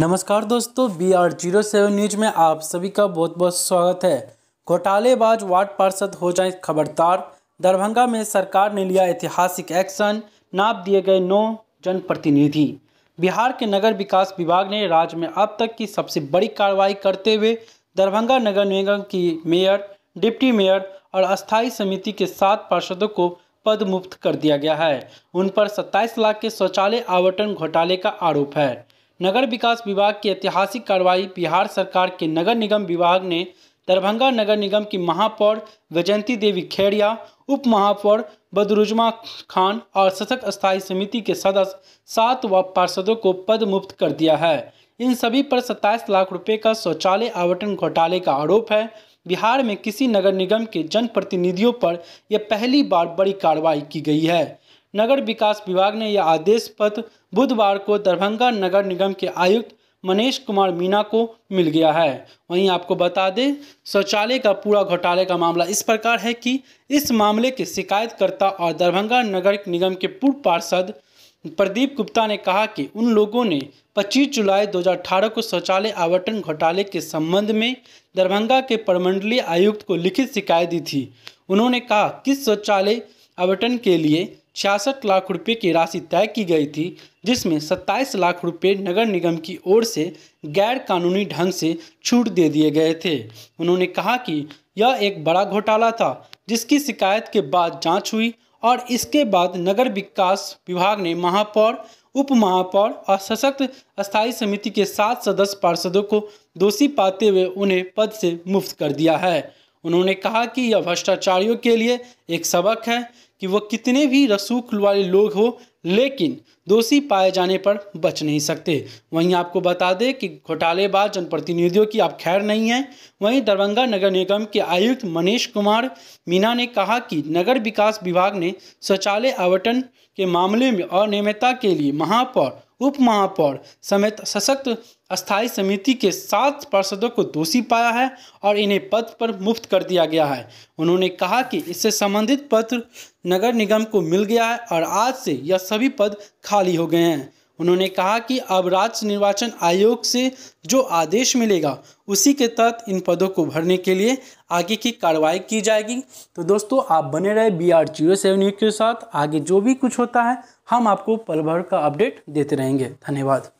नमस्कार दोस्तों B R zero seven news में आप सभी का बहुत बहुत स्वागत है घोटालेबाज वार्ड पार्षद हो जाए खबरदार दरभंगा में सरकार ने लिया ऐतिहासिक एक्शन नाप दिए गए नौ जनप्रतिनिधि बिहार के नगर विकास विभाग ने राज्य में अब तक की सबसे बड़ी कार्रवाई करते हुए दरभंगा नगर निगम की मेयर डिप्टी मेयर और अस्थायी समिति के सात पार्षदों को पद मुक्त कर दिया गया है उन पर सत्ताईस लाख के शौचालय आवंटन घोटाले का आरोप है नगर विकास विभाग की ऐतिहासिक कार्रवाई बिहार सरकार के नगर निगम विभाग ने दरभंगा नगर निगम की महापौर वैजयंती देवी खेड़िया उप महापौर बदरुजमा खान और सशक्त स्थायी समिति के सदस्य सात व पार्षदों को पद मुक्त कर दिया है इन सभी पर 27 लाख रुपए का शौचालय आवंटन घोटाले का आरोप है बिहार में किसी नगर निगम के जनप्रतिनिधियों पर यह पहली बार बड़ी कार्रवाई की गई है नगर विकास विभाग ने यह आदेश पत्र बुधवार को दरभंगा नगर निगम के आयुक्त मनीष कुमार मीना को मिल गया है वहीं आपको बता दें शौचालय का पूरा घोटाले का मामला इस प्रकार है कि इस मामले के शिकायतकर्ता और दरभंगा नगर निगम के पूर्व पार्षद प्रदीप गुप्ता ने कहा कि उन लोगों ने 25 जुलाई 2018 को शौचालय आवंटन घोटाले के संबंध में दरभंगा के प्रमंडलीय आयुक्त को लिखित शिकायत दी थी उन्होंने कहा कि शौचालय आवंटन के लिए छियासठ लाख रुपए की राशि तय की गई थी जिसमें 27 लाख रुपए नगर निगम की ओर से गैर कानूनी ढंग से छूट दे दिए गए थे उन्होंने कहा कि यह एक बड़ा घोटाला था जिसकी शिकायत के बाद जांच हुई और इसके बाद नगर विकास विभाग ने महापौर उप महापौर और सशक्त स्थायी समिति के सात सदस्य पार्षदों को दोषी पाते हुए उन्हें पद से मुफ्त कर दिया है उन्होंने कहा कि यह भ्रष्टाचारियों के लिए एक सबक है कि वह कितने भी रसूख वाले लोग हो लेकिन दोषी पाए जाने पर बच नहीं सकते वहीं आपको बता दें कि घोटालेबाज जनप्रतिनिधियों की आप खैर नहीं है वहीं दरभंगा नगर निगम के आयुक्त मनीष कुमार मीना ने कहा कि नगर विकास विभाग ने शौचालय आवंटन के मामले में अनियमितता के लिए महापौर उप महापौर समेत सशक्त स्थायी समिति के सात पार्षदों को दोषी पाया है और इन्हें पद पर मुफ्त कर दिया गया है उन्होंने कहा कि इससे संबंधित पत्र नगर निगम को मिल गया है और आज से यह सभी पद खाली हो गए हैं उन्होंने कहा कि अब राज्य निर्वाचन आयोग से जो आदेश मिलेगा उसी के तहत इन पदों को भरने के लिए आगे की कार्रवाई की जाएगी तो दोस्तों आप बने रहे बी आर जीरो सेवन के साथ आगे जो भी कुछ होता है हम आपको पल भर का अपडेट देते रहेंगे धन्यवाद